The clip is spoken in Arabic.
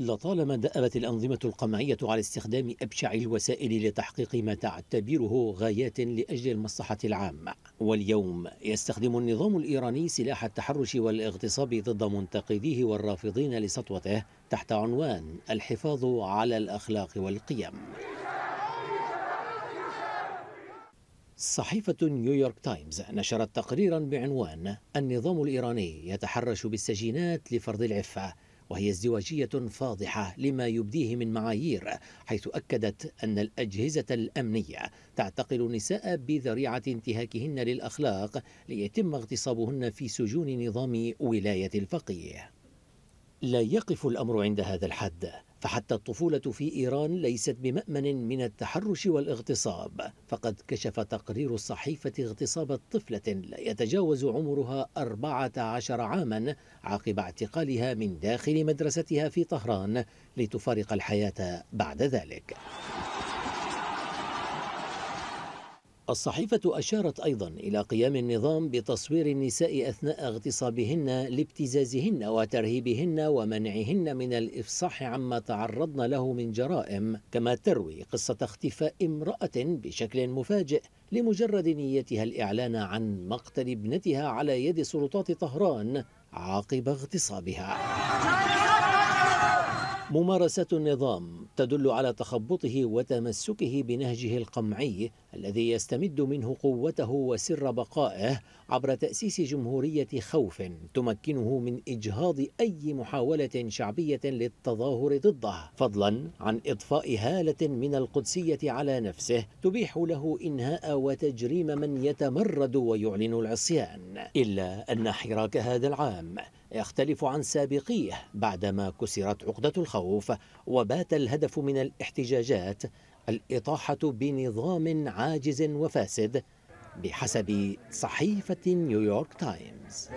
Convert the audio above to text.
لطالما دأبت الأنظمة القمعية على استخدام أبشع الوسائل لتحقيق ما تعتبره غايات لأجل المصلحة العامة واليوم يستخدم النظام الإيراني سلاح التحرش والاغتصاب ضد منتقديه والرافضين لسطوته تحت عنوان الحفاظ على الأخلاق والقيم صحيفة نيويورك تايمز نشرت تقريرا بعنوان النظام الإيراني يتحرش بالسجينات لفرض العفة وهي ازدواجية فاضحة لما يبديه من معايير حيث أكدت أن الأجهزة الأمنية تعتقل النساء بذريعة انتهاكهن للأخلاق ليتم اغتصابهن في سجون نظام ولاية الفقيه لا يقف الأمر عند هذا الحد فحتى الطفولة في إيران ليست بمأمن من التحرش والاغتصاب فقد كشف تقرير الصحيفة اغتصاب طفلة لا يتجاوز عمرها 14 عاما عقب اعتقالها من داخل مدرستها في طهران لتفارق الحياة بعد ذلك الصحيفة أشارت أيضا إلى قيام النظام بتصوير النساء أثناء اغتصابهن لابتزازهن وترهيبهن ومنعهن من الإفصاح عما تعرضن له من جرائم كما تروي قصة اختفاء امرأة بشكل مفاجئ لمجرد نيتها الإعلان عن مقتل ابنتها على يد سلطات طهران عقب اغتصابها ممارسة النظام تدل على تخبطه وتمسكه بنهجه القمعي الذي يستمد منه قوته وسر بقائه عبر تأسيس جمهورية خوف تمكنه من إجهاض أي محاولة شعبية للتظاهر ضده فضلا عن إضفاء هالة من القدسية على نفسه تبيح له إنهاء وتجريم من يتمرد ويعلن العصيان إلا أن حراك هذا العام يختلف عن سابقيه بعدما كسرت عقدة الخوف وبات الهدف من الاحتجاجات الإطاحة بنظام عاجز وفاسد بحسب صحيفة نيويورك تايمز